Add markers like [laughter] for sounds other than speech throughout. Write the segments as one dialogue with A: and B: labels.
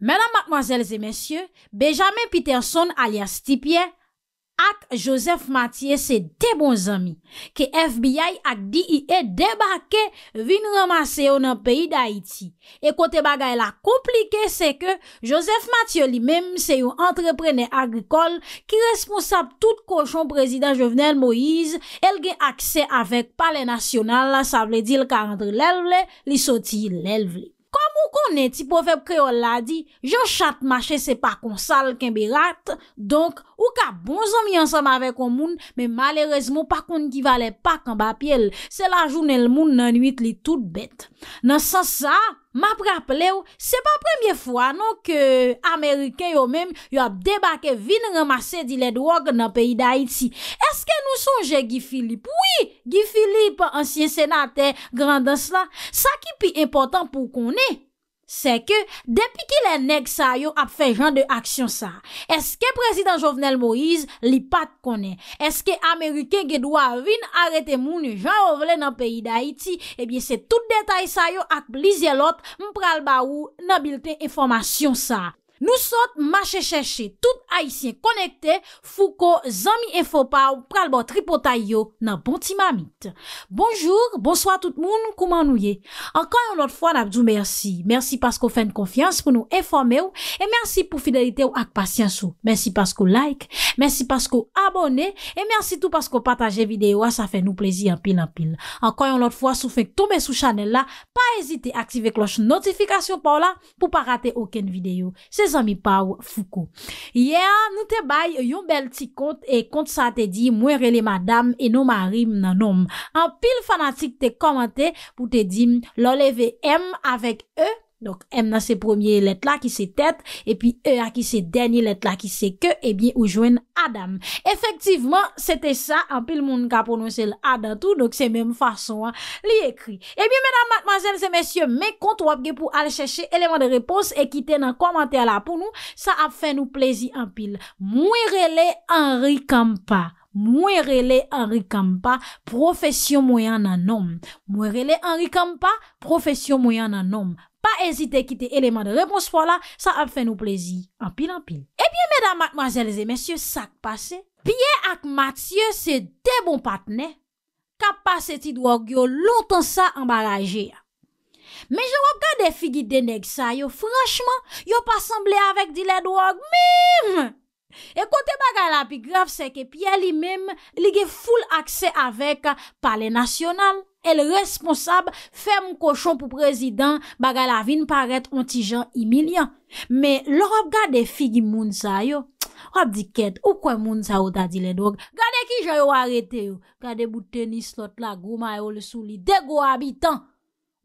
A: Menan matmazelze mensyo, Benjamin Peterson alias Stipien ak Joseph Mathieu se te bon zami ke FBI ak DIA e debake vin ramase yo nan peyi da Haiti. E kote bagay la komplike se ke Joseph Mathieu li menm se yo entreprene agrikol ki responsab tout kochon prezident jovenel Moïse el gen akse avèk pale nasyonal la sa vle dil ka antre lèlvle li soti lèlvle. Ko? mou konen ti pou feb kreol la di, yo chat mache se pa kon sal ken bi rat, donk, ou ka bon zon mi ansam ave kon moun, men malerez mou pa kon ki vale pa kon ba piel, se la jounel moun nanuit li tout bet. Nan sa sa, map rap le ou, se pa premye fwa, non, ke Amerike yo men, yo ap debake vin remase di le drog nan peyi da iti. Eske nou sonje Gi Philippe? Oui, Gi Philippe, ansye senate, grandans la. Sa ki pi important pou konen? Se ke, depi ki le neg sa yo ap fe jan de aksyon sa, eske prezident Jovenel Moïse li pat konen, eske Amerike gedwa vin arete moun jan ovle nan peyi da iti, ebyen eh se tout detay sa yo ap li zelot mpral ba ou nan bilte informasyon sa. Nou sot, machè chè chè, tout haïsien konèkte, fou ko zami enfopaw pralbo tripotay yo nan bonti mamit. Bonjour, bonsoi tout moun, kouman nou ye? Ankan yon lot fwa nabdou mersi. Mersi paskou fèn konfians pou nou enfomew, e mersi pou fidelite ou ak pasyansou. Mersi paskou like, mersi paskou abone, e mersi tout paskou pataje videyo, a sa fèn nou plezi anpil anpil. Ankan yon lot fwa sou fèn k tomè sou chanel la, pa ezite aktive kloche notifikasyon pou la pou pa rate oken videyo. Amipaw Foukou. Ye an nou te bay yon bel ti kont e kont sa te di mwerele madame e nou marim nanom. An pil fanatik te komante pou te di loleve M avek E Foukou. M nan se premier let la ki se tet E pi e a ki se denye let la ki se ke E bi ou jwen Adam Efektiveman, sete sa Anpil moun ka prononse l'Adam tou Dok se menm fason li ekri E bi menam matmazen se mensyon Mek kont wapge pou al cheshe eleman de repos E kite nan komante ala pou nou Sa ap fe nou plezi anpil Mwerele Henry Kampa Mwerele Henry Kampa Profesyon mwen nan nom Mwerele Henry Kampa Profesyon mwen nan nom Pa ezite kite eleman de eh rebons pou la, sa ap fè nou plezi, anpil anpil. E piye medan matmazelze mensyo sak pase, piye ak matzyo se debon patne, ka pase ti dwo gyo lontan sa ambaraje. Men jè wakade figi deneg sa yo, franschman yo pa semble avek di le dwo gmim. E kote baga la pi graf se ke piye li mim, li ge foul akse avek pale nasyonal. El responsab fèm kouchon pou prezidant baga la vin paret ontijan imilyan. Me lor ap gade figi moun sa yo, ap di ket, ou kwen moun sa yo ta dile drog. Gade ki jayou arete yo, gade boutenis lot la gouma yo le souli de go abitan.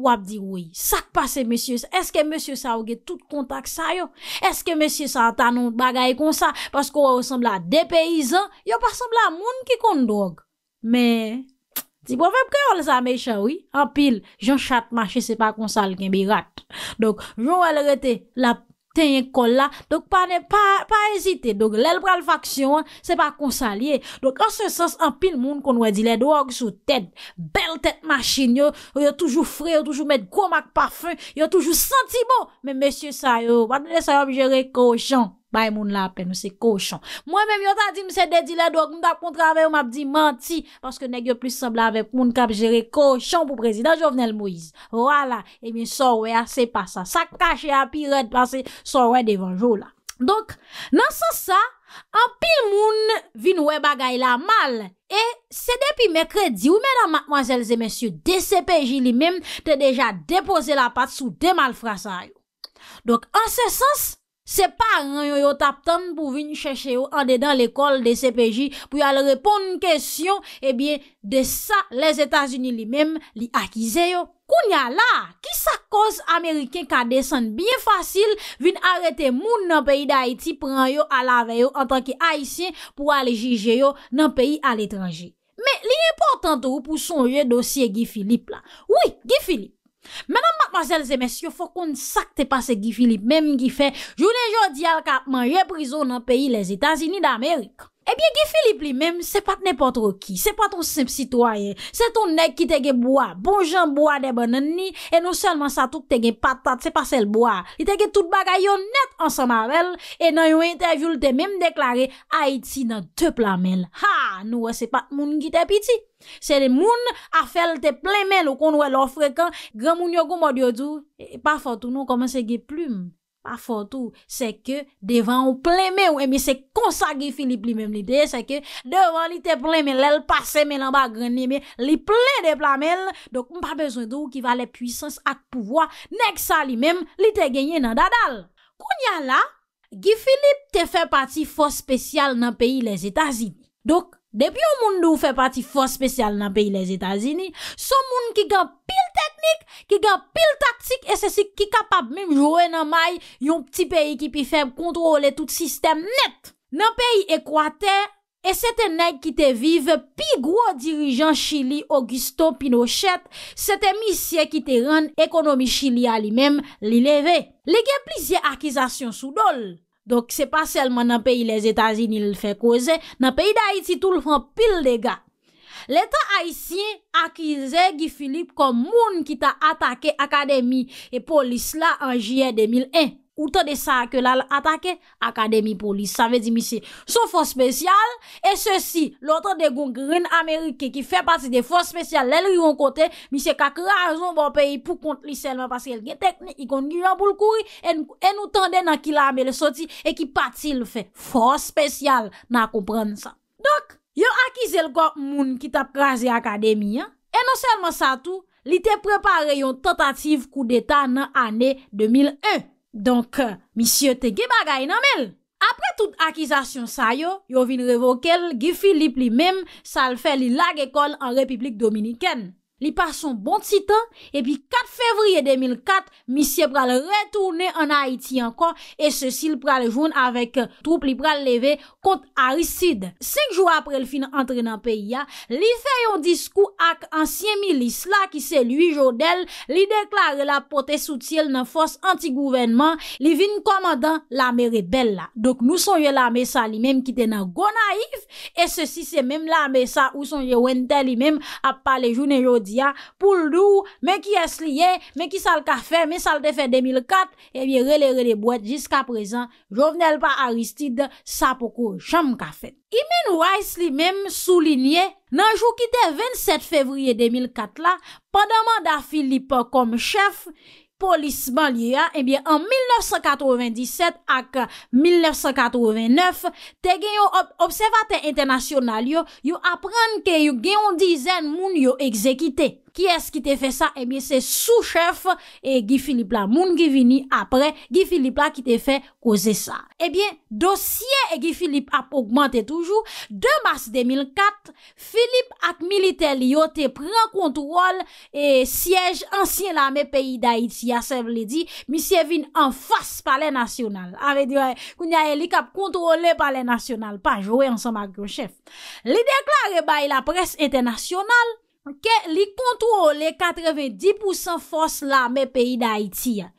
A: Ou ap di woy, sak pase monsie, eske monsie sa yo ge tout kontak sa yo? Eske monsie sa an tanon bagay kon sa, paskou wè wè wè sembla de peyizan, yo wè wè sembla moun ki kon drog. Me... Ti pou bon, fèp kè ou lè sa mèy chanwi, anpil, joun chatmache se pa konsal gen birat. Donk, joun wè lè rete la tenye kolla, donk pa nè, pa, pa esite. Donk, lèl pral faksyon, se pa konsalye. Donk, anse sens, anpil moun kon wè di lè, do ak sou tèd, bel tèd machine yo, yo toujou frè, yo toujou mèd gomak pafè, yo toujou senti bo, men mèsyè sa yo, wè nè sa yo mjè re kòjant. Bay moun la apè, nou se kochon. Mwen mèm yo ta di mwen se dedilè, dok mwen tak kontrave, mwen ap di manti, paske negyo plus semblè avè, moun kap jere kochon pou prezident Jovenel Moïse. Wala, e mwen sorwe, a se pa sa. Sa kache a pi red, passe sorwe devanjou la. Donk, nan se sa, an pi moun vinwe bagay la mal, e se depi mekredi, ou mè nan mwazelze, mèsyou, DCPJ li mèm te deja depose la pat sou demal frasa yo. Donk, an se sens, Se paran yo yo tap tan pou vin chèche yo an de dan l'ekol de CPJ pou yo al repon n kèsyon, ebyen, eh de sa, les Etats-Unis li mèm li akize yo. Kounya la, ki sa koz Ameriken ka desen bien fasil vin arete moun nan peyi d'Haïti pran yo al ave yo an tanke Haitien pou al jige yo nan peyi al etranji. Me, li important ou pou sonye dosye Guy Philippe la. Oui, Guy Philippe. Mènan, Fransèl zè mèsyò, fò kon sakte pa se Gifilip, mèm Gifè, jounè jò di al kapman reprizoun an peyi le Zetanzini d'Amerik. Ebyen eh ge Filip li menm se pat nepotro ki, se pat ton simp sitwaye, se ton nek ki te ge boa, bon jan boa debonnen ni, e nou selman sa touk te ge patat, se pa sel boa, li te ge tout bagayon net ansan amel, e nan yon interview te menm deklare Haiti nan te plamel. Ha! Nou we se pat moun ki te piti. Se de moun a fel te plamel ou konwe lor frekan, gran moun yo gomod yo djou, pa fotou nou koman se ge plume. Ma fotou, se ke devan ou pleme ou eme se konsa Gifilip li mem li de, se ke devan li te pleme lèl pase men an bagren eme li ple de plamel, dok m pa bezon do ki va le pwisans ak pouvoa nek sa li mem li te genye nan dadal. Koun yan la, Gifilip te fe pati fos spesyal nan peyi le Zetazid, dok, Depi yo moun nou fe pati fòs spesyal nan peyi les Etazini, son moun ki gen pil teknik, ki gen pil taktik e se si ki kapap mèm jwè nan may yon pti peyi ki pi fèm kontrole tout sistem net. Nan peyi Ekwate, e se te neg ki te vive pi gro dirijan Chili Augusto Pinochet, se te misye ki te ren ekonomi Chili a li mèm li leve. Le gen plisye akizasyon sou dol. Donk se pa selman nan peyi le zetazi ni li fe koze, nan peyi da iti tou l fan pil dega. Le ta aisyen akize Gifilip kon moun ki ta atake akademi e polis la an jye 2001. ou tan de sa ke lal atake akademi polis. Sa ve di misi, son fon spesyal, e se si, loutan de gounk ren Amerike ki fe pati de fon spesyal lel ryon kote, misi kak razon bon peyi pou kont li selman, pasi el gen tekne, ikon gen yon boul kouri, en nou tande nan ki la ame le soti, e ki pati le fe. Fon spesyal, nan kompren sa. Dok, yo akize lkot moun ki tap krasi akademi, e non selman sa tou, li te prepare yon tentative kou deta nan ane 2001. Donk, euh, misye te ge bagay nanmel. Apre tout akizasyon sa yo, yo vin revokel Giffi Lip li mem sal fe li lag ekol an Republik Dominiken. li pa son bon titan, epi 4 fevriye 2004, misye pral retourne an Haiti an kon, e sosi li pral joun avèk troupe li pral leve kont Arisid. 5 jou apre l fin antre nan peyi ya, li fè yon diskou ak ansyen milis la ki se lui joudel, li deklare la pote soutil nan fos anti-gouvenman, li vin komandan la me rebel la. Dok nou sonje la mesa li mem ki te nan go naif, e sosi se mem la mesa ou sonje Wendel li mem ap pale joun en jodi. pou l'dou, mè ki es liye, mè ki sal ka fe, mè sal te fe 2004, e mi rele rele boit, jiska prezant, jovnel pa Aristide, sa pokou, cham ka fe. Imen Weiss li mèm sou linye, nan jou ki te 27 fevriye 2004 la, padaman da Philippe kom chef, Polisman liya, eh en 1997 ak 1989, te genyo observate internasyonal yo, yo apren ke yo genyo dizen moun yo ekzekite. Ki es ki te fe sa, e eh mi se sou chef e gi Filip la moun ki vini apre, gi Filip la ki te fe koze sa. E eh biye, dosye e gi Filip ap augmente toujou, 2 mars 2004, Filip ak militer li yo te pren kontrol e siyej ansyen la me peyi da Iti, ya se vle di, mi siye vin an fas pale nasyonal. A ah, ve diwe, koun ya elikap eh, kontrole pale nasyonal, pa jowe ansen makro chef. Li deklare bay la pres ete nasyonal, ke li kontro le 90% fos la me peyi da iti ya.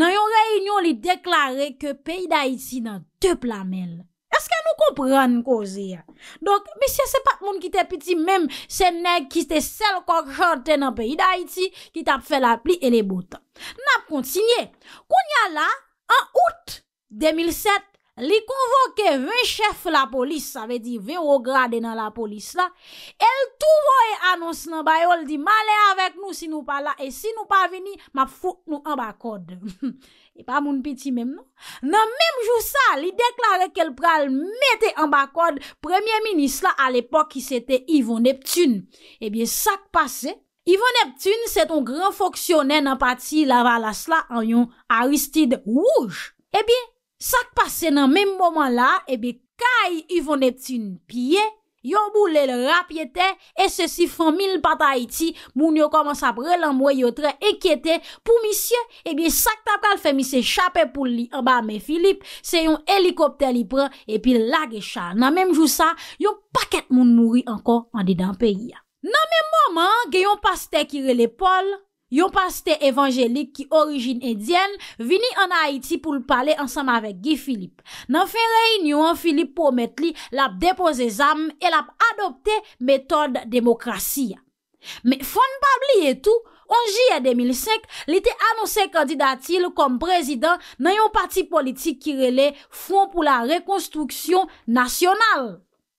A: Nan yon reynyon li deklare ke peyi da iti nan te plamel. Eske nou kompran kouzi ya? Donk, misye se pat moun ki te piti, mem se neg ki te sel kouk jante nan peyi da iti, ki tap fe la pli ene boutan. Nap kontinye, kon ya la, an out 2007, li konvoke vechef la polis, sa ve di veograde nan la polis la, el touvo e annons nan bayol, di ma le avek nou si nou pa la, e si nou pa vini, ma pfouk nou an bak kode. E pa moun piti menm nan. Nan menm jou sa, li deklare kel pral mette an bak kode, premiye minis la, al epok ki sete Yvonne Neptune. Ebyen sak pase, Yvonne Neptune, seton gran foksyonen nan pati la valas la, an yon aristide wouj. Ebyen, eh Sak pase nan menm mwaman la, ebe kaye yvon epti yon piye, yon boule l rapyete, e se si fon mil pata iti, moun yo koman sa prel anmwe yo tre ekyete, pou misye, ebe sak tabkal fe mi se chapè pou li anba me Filip, se yon helikopter li pre, e pi la ge chan. Nan menm jou sa, yon paket moun mouri anko an di dan peyi ya. Nan menm mwaman, ge yon paste kire le pol, Yon paste evanjelik ki orijin indyen vini an Haiti pou l pale ansanm avek Guy Philippe. Nan fe reynyon, Philippe pou omet li lap depoze zanm e lap adopte metode demokrasi ya. Me fon bab li etou, anji ya 2005, li te anose kandidatil kom prezident nan yon pati politik ki rele fon pou la rekonstruksyon nasyonal.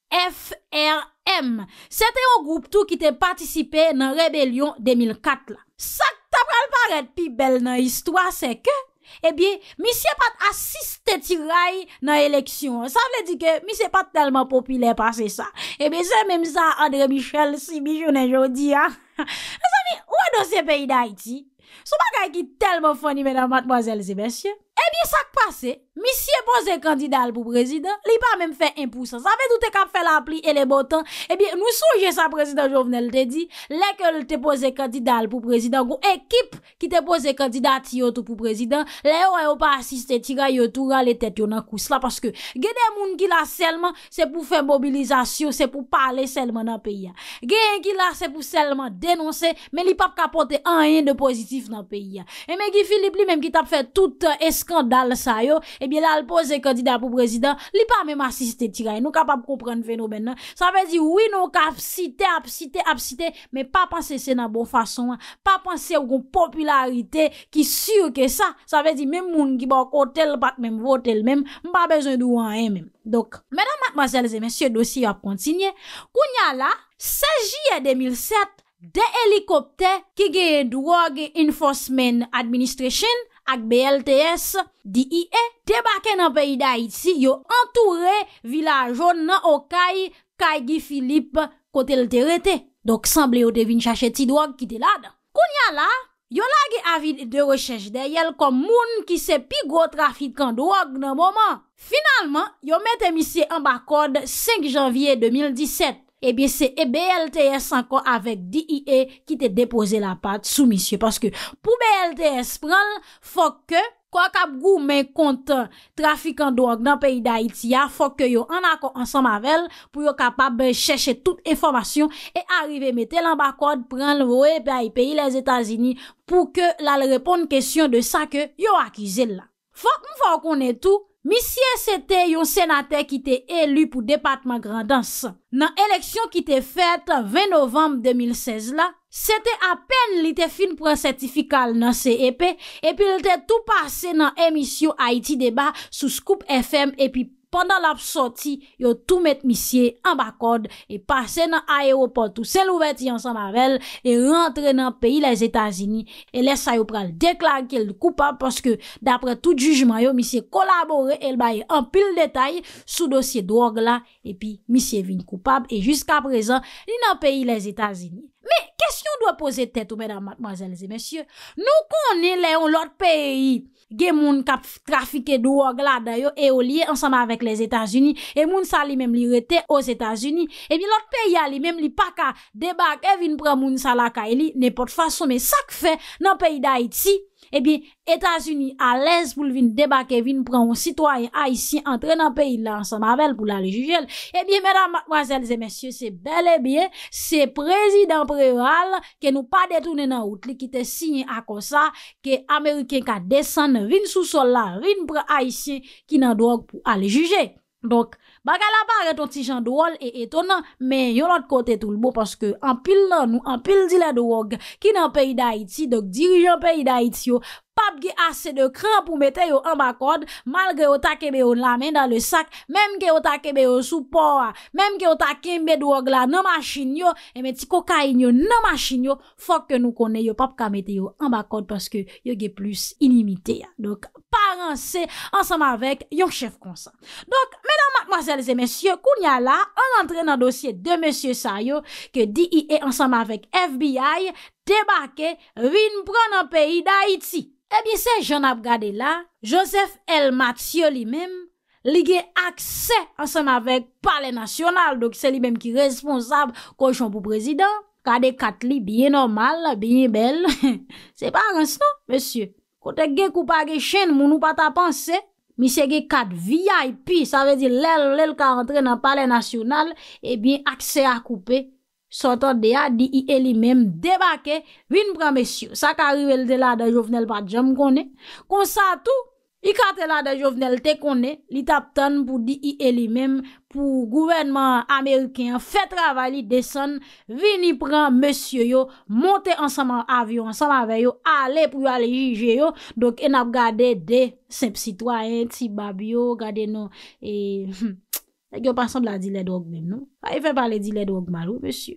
A: FRM, se te yon group tou ki te patisipe nan rebelyon 2004 la. Sak ta pral paret pi bel nan histwa se ke, e eh bie, misye pat asiste ti ray nan eleksyon. Sa vle di ke, misye pat telman popile pase sa. E eh bie, se mèm sa André Michel si bijounen joudi, ha. A sa mi, ou an do se pey da iti? Sou bagay ki telman fony menan matmozèl se besye. Ebyen sa k pase, misye pose kandidal pou prezident, li pa mèm fè 1%. Sa fè doutè kap fè la pli e le botan, ebyen eh nou souje sa prezident Jovenel te di, lè ke lè te pose kandidal pou prezident, gwo ekip ki te pose kandidal ti yotou pou prezident, lè yon eh, yon pa asiste tira yotou ra le tèt yon akous la. Paske genè moun ki la selman, se pou fè mobilizasyon, se pou pale selman nan peya. Genè ki la se pou selman denonsè, mè li pap kapote anyen de pozitif nan peya. E eh, mè ki Filip li mèm ki tap fè tout euh, eskandar. Skandal sa yo, ebi eh la al pose kandida pou prezident, li pa mèm asiste tiray, nou kapap komprende fenou ben non? nan. Sa vezi, oui nou kap site, ap site, ap site, mèm pa panse se nan bon fason, pa panse ou kon popularite ki sur ke sa. Sa vezi, mèm moun ki bak hotel, bak mèm votel mèm, mpa bezon dou anè mèm. Dok, mèdam matmazèl zè mèsyè dosi ap kontinye, kounya la, sajiye 2007, de helikopte ki geye droge enforcement administration, ak BLTS, D.I.E, tebaken nan peyi da iti yo entoure vila joun nan o kay kaygi Filip kote lte rete. Dok sanble yo te vin chache ti drog ki te lad. Koun ya la, yo lage avid de rechèj de yel kom moun ki se pi gro trafit kan drog nan mouman. Finalman, yo metem isi an bakod 5 janvye 2017. Eh e bie se e BLTS anko avèk D.I.E. ki te depose la pat sou misye. Paske pou BLTS pran l, fòk ke kwa kap gou men kontan trafikant do ak nan peyi da Haiti ya, fòk ke yo anakon ansan mavel pou yo kapab chèche tout informasyon e arrive mette lan bakot pran l voe peyi peyi les Etats-Unis pou ke l al repon kèsyon de sa ke yo akize la. Fòk m fòk konen tou, Misye sete yon senate ki te elu pou depatman grandans. Nan eleksyon ki te fet 20 novembe 2016 la, sete apen li te fin pransertifikal nan CEP, epi li te tou pase nan emisyon Haiti débat sou Scoop FM epi Pantene. Pendan lap soti, yo tou met misye an bakod e pase nan aeroport ou sel ouvet yon san mavel e rentre nan peyi les Etats-Unis e lese sa yo pral deklar ki el koupab paske dapre tout jujman yo, misye kolabore el baye an pil detay sou dosye drog la e pi misye vin koupab e jiska prezan li nan peyi les Etats-Unis. Mè, kèsyon dwe pose tèt ou mèdame, mademoiselles et mèsyè, nou kon nè lè yon lòt pèyi, gè moun kap trafikè dou wò glat dè yo, e o liye ansama avèk lè Etats-Unis, e moun sa li mèm li rete os Etats-Unis, e mi lòt pèyi a li mèm li paka, debak, evin prè moun sa laka, e li nepot fason, mè sak fè nan pèyi d'Haïti, Ebi, eh Etats-Unis a lez pou vin debake vin pran ou sitwayen Aisyen entre nan peyi la ansan mavel pou la rejujel. Ebi, eh mèdam, mademoiselles et messieurs, se bel e biye, se prezident preval ke nou pa detounen nan outli ki te sinye akonsa ke Ameriken ka desen vin sous sol la vin pran Aisyen ki nan doak pou ale juje. Dok, baka la pa re ton ti chan do wal e etonan, men yon lot kote toulbo paske, an pil nan nou, an pil di la do wog, ki nan peyi da iti, dok dirijan peyi da iti yo, pap ge ase de kran pou mette yo an bak kod, malge yo takebe yo la men dan le sak, mem ge yo takebe yo sou por, mem ge yo takebe yo dwo gla nan machin yo, e meti koka in yo nan machin yo, fok ke nou konen yo pap ka mette yo an bak kod, paske yo ge plus inimite ya. Donk, paran se, ansam avek yon chef konsa. Donk, menan matmazelze mesye, koun ya la, an rentre nan dosye de mesye sa yo, ke di i e ansam avek FBI, debake vin pran an peyi da Haiti. E eh bin se jen ap gade la, Joseph L. Mathieu li mem, li ge akse ansen avèk pale nasyonal, dok se li mem ki responsab kouj chan pou prezident, kade kat li biye normal, biye bel. Se [laughs] pa ransan, mesye. Kote ge koupa ge chen mounou pata panse, mi se ge kat VIP, sa ve di lèl lèl ka antre nan pale nasyonal, e eh bin akse akoupe. Sotan de ya di i elimem debake, vin pran mesyo, sa ka rivel de la da jovenel pa djam konen, konsa tou, i ka te la da jovenel te konen, li tap tan pou di i elimem, pou gouvenman Ameriken, fe travali desan, vin i pran mesyoyo, monte ansaman avyo, ansaman avyo, ale pou ale jigeyo, dok en ap gade de semp sitwayen, ti babyo, gade nou, e... Hmm, Ek yo pa samb la dile drog men nou. A e fe pale dile drog mal ou, monsye?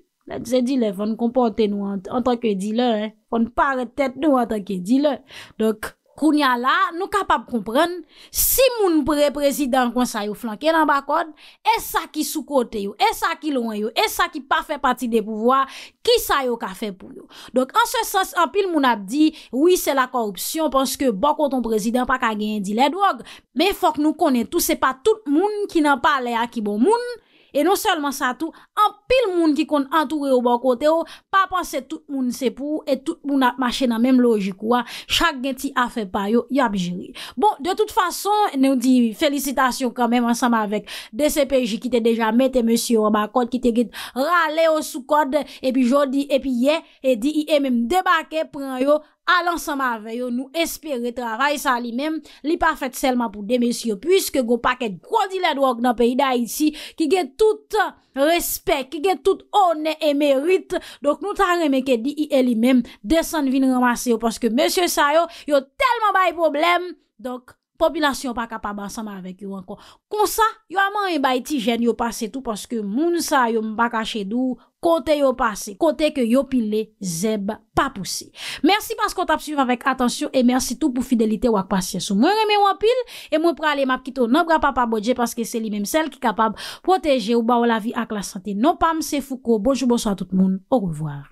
A: Se dile, fon kompote nou an tanke dile, eh. Fon pare tete nou an tanke dile. Dok... Koun ya la, nou kapap kompren, si moun pre-prezident kon sa yo flanke nan bakon, e sa ki sou kote yo, e sa ki lon yo, e sa ki pa fe pati de pouvoi, ki sa yo ka fe pou yo. Donk an se sens, an pil moun ap di, oui se la korupsyon, ponske bakon ton prezident pa ka genye di ledwog, men fok nou konen tou, se pa tout moun ki nan pa ale a ki bon moun, e non selman sa tou. pil moun ki kon antoure ou ban kote ou, pa panse tout moun sepou, et tout moun ap mache nan menm logikou, chak gen ti afe payo, yab jiri. Bon, de tout fason, nou di felicitasyon kamen, ansanman vek, de sepeji ki te deja mette, monsi ou bakot, ki te git rale ou soukot, epi jodi, epi ye, epi di, i emem debake, pran yo, alansanman veyo, nou espere trabay sa li menm, li pa fet selman pou de monsi ou, pwiske go paket grodi le drog nan peyi da iti, ki get tout, Respek ki ge tout o ne eme rite. Donk nou tan reme ke di e ili mem. Desan vin remase yo. Poske monsye sa yo. Yo telman bay problem. Donk popilasyon baka pa basama avek yo ankon. Konsa yo aman rebay ti jen yo pase tou. Poske moun sa yo mbakache dou. Kote yo pase, kote ke yo pile, zeb pa puse. Mersi paskot ap suyve avèk, atensyon, e mersi tout pou fidelite wak pasye sou. Mwen reme wap pile, e mwen prale map kito nop gra pa pa bodje paske se li menm sel ki kapab proteje ou ba w la vi ak la sante. Nopam se fuko, bonjou bonso a tout moun, ou revoar.